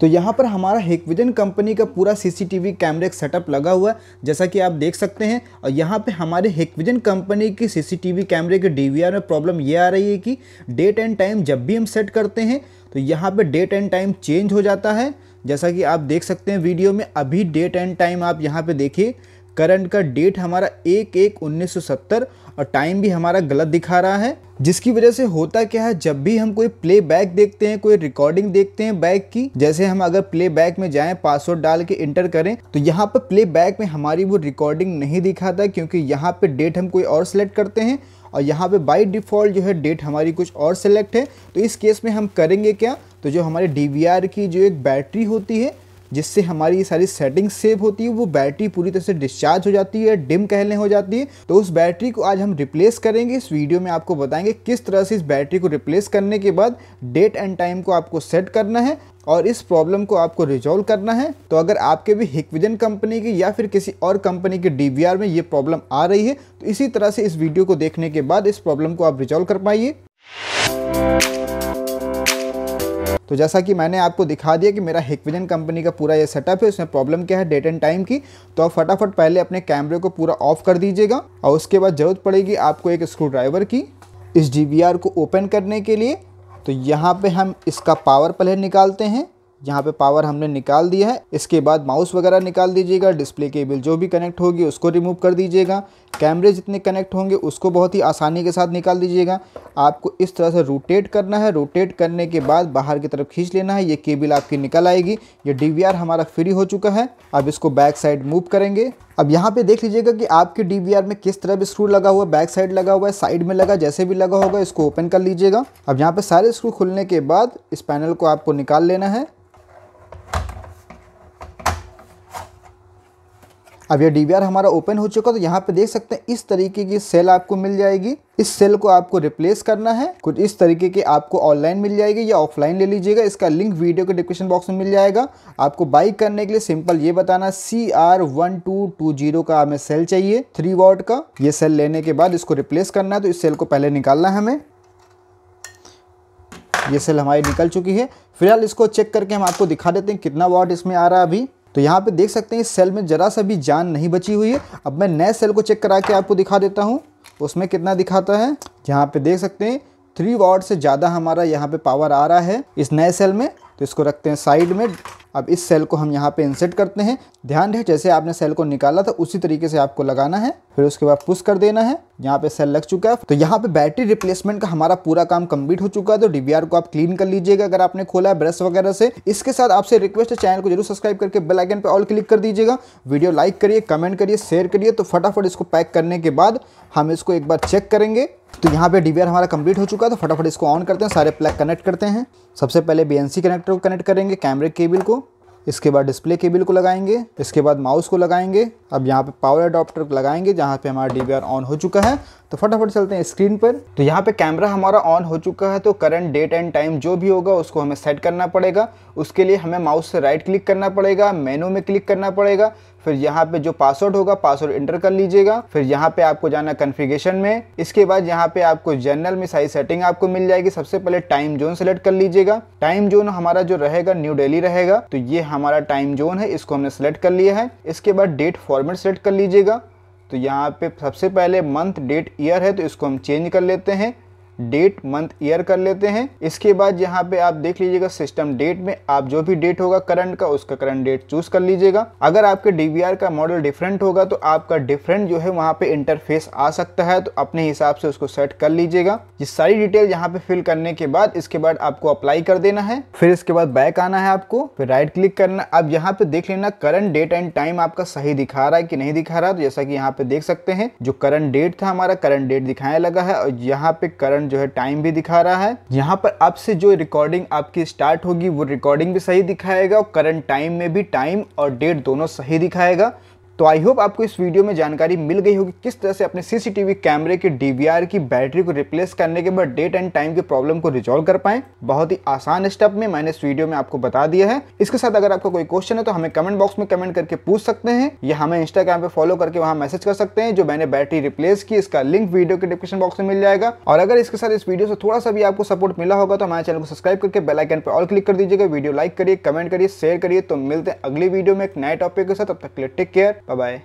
तो यहाँ पर हमारा हेकविजन कंपनी का पूरा सीसीटीवी कैमरे का सेटअप लगा हुआ है जैसा कि आप देख सकते हैं और यहाँ पे हमारे हेकविजन कंपनी की सीसीटीवी कैमरे के डीवीआर में प्रॉब्लम ये आ रही है कि डेट एंड टाइम जब भी हम सेट करते हैं तो यहाँ पे डेट एंड टाइम चेंज हो जाता है जैसा कि आप देख सकते हैं वीडियो में अभी डेट एंड टाइम आप यहाँ पर देखिए करंट का डेट हमारा एक एक उन्नीस और टाइम भी हमारा गलत दिखा रहा है जिसकी वजह से होता क्या है जब भी हम कोई प्ले बैक देखते हैं कोई रिकॉर्डिंग देखते हैं बैक की जैसे हम अगर प्ले बैक में जाएं पासवर्ड डाल के इंटर करें तो यहाँ पर प्ले बैक में हमारी वो रिकॉर्डिंग नहीं दिखाता क्योंकि यहाँ पे डेट हम कोई और सेलेक्ट करते हैं और यहाँ पे बाई डिफ़ॉल्ट जो है डेट हमारी कुछ और सेलेक्ट है तो इस केस में हम करेंगे क्या तो जो हमारे डी की जो एक बैटरी होती है जिससे हमारी ये सारी सेटिंग सेव होती है वो बैटरी पूरी तरह से डिस्चार्ज हो जाती है डिम कहने हो जाती है तो उस बैटरी को आज हम रिप्लेस करेंगे इस वीडियो में आपको बताएंगे किस तरह से इस बैटरी को रिप्लेस करने के बाद डेट एंड टाइम को आपको सेट करना है और इस प्रॉब्लम को आपको रिजॉल्व करना है तो अगर आपके भी हिकविजन कंपनी की या फिर किसी और कंपनी के डी में ये प्रॉब्लम आ रही है तो इसी तरह से इस वीडियो को देखने के बाद इस प्रॉब्लम को आप रिजॉल्व कर पाइए तो जैसा कि मैंने आपको दिखा दिया कि मेरा हिकविजन कंपनी का पूरा ये सेटअप है उसमें प्रॉब्लम क्या है डेट एंड टाइम की तो आप फटाफट पहले अपने कैमरे को पूरा ऑफ कर दीजिएगा और उसके बाद ज़रूरत पड़ेगी आपको एक स्क्रू ड्राइवर की इस डी को ओपन करने के लिए तो यहाँ पे हम इसका पावर प्लेयर निकालते हैं यहाँ पे पावर हमने निकाल दिया है इसके बाद माउस वगैरह निकाल दीजिएगा डिस्प्ले केबल जो भी कनेक्ट होगी उसको रिमूव कर दीजिएगा कैमरे जितने कनेक्ट होंगे उसको बहुत ही आसानी के साथ निकाल दीजिएगा आपको इस तरह से रोटेट करना है रोटेट करने के बाद बाहर की तरफ खींच लेना है ये केबल आपकी निकल आएगी ये डी हमारा फ्री हो चुका है अब इसको बैक साइड मूव करेंगे अब यहाँ पे देख लीजिएगा कि आपके डी में किस तरह भी स्क्रू लगा हुआ है बैक साइड लगा हुआ है साइड में लगा जैसे भी लगा होगा इसको ओपन कर लीजिएगा अब यहाँ पे सारे स्क्रू खुलने के बाद इस पैनल को आपको निकाल लेना है अब ये डी हमारा ओपन हो चुका तो यहाँ पे देख सकते हैं इस तरीके की सेल आपको मिल जाएगी इस सेल को आपको रिप्लेस करना है कुछ इस तरीके की आपको ऑनलाइन मिल जाएगी या ऑफलाइन ले लीजिएगा इसका लिंक वीडियो के डिस्क्रिप्शन बॉक्स में मिल जाएगा आपको बाई करने के लिए सिंपल ये बताना C R one two two zero का हमें सेल चाहिए थ्री वॉट का ये सेल लेने के बाद इसको रिप्लेस करना है तो इस सेल को पहले निकालना है हमें ये सेल हमारी निकल चुकी है फिलहाल इसको चेक करके हम आपको दिखा देते हैं कितना वॉट इसमें आ रहा है अभी तो यहाँ पे देख सकते हैं इस सेल में ज़रा सा भी जान नहीं बची हुई है अब मैं नए सेल को चेक करा के आपको दिखा देता हूँ उसमें कितना दिखाता है यहाँ पे देख सकते हैं थ्री वॉट से ज़्यादा हमारा यहाँ पे पावर आ रहा है इस नए सेल में तो इसको रखते हैं साइड में अब इस सेल को हम यहाँ पे इंसर्ट करते हैं ध्यान रहे जैसे आपने सेल को निकाला था उसी तरीके से आपको लगाना है फिर उसके बाद पुश कर देना है यहाँ पे सेल लग चुका है तो यहाँ पे बैटरी रिप्लेसमेंट का हमारा पूरा काम कंप्लीट हो चुका है तो डीबीआर को आप क्लीन कर लीजिएगा अगर आपने खोला है ब्रश वगैरह से इसके साथ आपसे रिक्वेस्ट है चैनल को जरूर सब्सक्राइब करके बेल आइकन पर ऑल क्लिक कर दीजिएगा वीडियो लाइक करिए कमेंट करिए शेयर करिए तो फटाफट इसको पैक करने के बाद हम इसको एक बार चेक करेंगे तो यहाँ पे डीवीआर हमारा कंप्लीट हो चुका है तो फटाफट इसको ऑन करते हैं सारे प्लग कनेक्ट करते हैं सबसे पहले बीएनसी कनेक्टर को कनेक्ट करेंगे कैमरे केबल को इसके बाद डिस्प्ले केबल को लगाएंगे इसके बाद माउस को लगाएंगे अब यहाँ पे पावर अडॉप्टर लगाएंगे जहाँ पे हमारा डी ऑन हो चुका है तो फटाफट चलते हैं स्क्रीन पर तो यहाँ पे कैमरा हमारा ऑन हो चुका है तो करंट डेट एंड टाइम जो भी होगा उसको हमें सेट करना पड़ेगा उसके लिए हमें माउस से राइट क्लिक करना पड़ेगा मेनू में क्लिक करना पड़ेगा फिर यहाँ पे जो पासवर्ड होगा पासवर्ड इंटर कर लीजिएगा फिर यहाँ पे आपको जाना कन्फिगेशन में इसके बाद यहाँ पे आपको जनरल में सारी सेटिंग आपको मिल जाएगी सबसे पहले टाइम जोन सेलेक्ट कर लीजिएगा टाइम जोन हमारा जो रहेगा न्यू डेली रहेगा तो ये हमारा टाइम जोन है इसको हमने सेलेक्ट कर लिया है इसके बाद डेट फॉर्मेट सेलेक्ट कर लीजिएगा तो यहाँ पे सबसे पहले मंथ डेट ईयर है तो इसको हम चेंज कर लेते हैं डेट मंथ ईयर कर लेते हैं इसके बाद यहाँ पे आप देख लीजिएगा सिस्टम डेट में आप जो भी डेट होगा करंट का उसका करंट डेट चूज कर लीजिएगा अगर आपके डीवीआर का मॉडल डिफरेंट होगा तो आपका डिफरेंट जो है वहाँ पे इंटरफेस आ सकता है तो अपने हिसाब से उसको सेट कर लीजिएगा ये सारी डिटेल यहाँ पे फिल करने के बाद इसके बाद आपको अप्लाई कर देना है फिर इसके बाद बैक आना है आपको फिर राइट क्लिक करना अब यहाँ पे देख लेना करंट डेट एंड टाइम आपका सही दिखा रहा है कि नहीं दिखा रहा तो जैसा की यहाँ पे देख सकते हैं जो करंट डेट था हमारा करंट डेट दिखाने लगा है और यहाँ पे करंट कारण जो है टाइम भी दिखा रहा है यहाँ पर अब से जो रिकॉर्डिंग आपकी स्टार्ट होगी वो रिकॉर्डिंग भी सही दिखाएगा और करंट टाइम में भी टाइम और डेट दोनों सही दिखाएगा तो आई होप आपको इस वीडियो में जानकारी मिल गई होगी किस तरह से अपने सीसीटीवी कैमरे के डीवीआर की बैटरी को रिप्लेस करने के बाद डेट एंड टाइम की प्रॉब्लम को रिजोल्व कर पाए बहुत ही आसान स्टेप में मैंने इस वीडियो में आपको बता दिया है इसके साथ अगर आपका कोई क्वेश्चन है तो हमें कमेंट बॉक्स में कमेंट करके पूछ सकते हैं या हमें इंस्टाग्राम पे फॉलो करके वहां मैसेज कर सकते हैं जो मैंने बैटरी रिप्लेस की इसका लिंक वीडियो के डिस्क्रिप्शन बॉक्स में मिल जाएगा और अगर इसके साथ इस वीडियो से थोड़ा सा भी आपको सपोर्ट मिला होगा तो हमारे चैनल को सब्सक्राइब करके बेलाइकन पर ऑल क्लिक कर दीजिएगा वीडियो लाइक करिए कमेंट करिए शेयर करिए तो मिलते हैं अगले वीडियो में एक नए टॉपिक के साथ तब तक के लिए टेक केयर Bye bye.